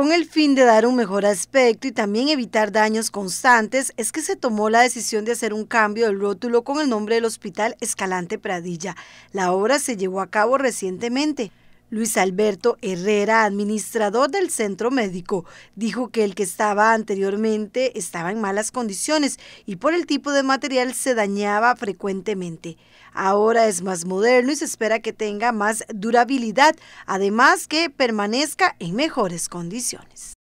Con el fin de dar un mejor aspecto y también evitar daños constantes, es que se tomó la decisión de hacer un cambio del rótulo con el nombre del Hospital Escalante Pradilla. La obra se llevó a cabo recientemente. Luis Alberto Herrera, administrador del centro médico, dijo que el que estaba anteriormente estaba en malas condiciones y por el tipo de material se dañaba frecuentemente. Ahora es más moderno y se espera que tenga más durabilidad, además que permanezca en mejores condiciones.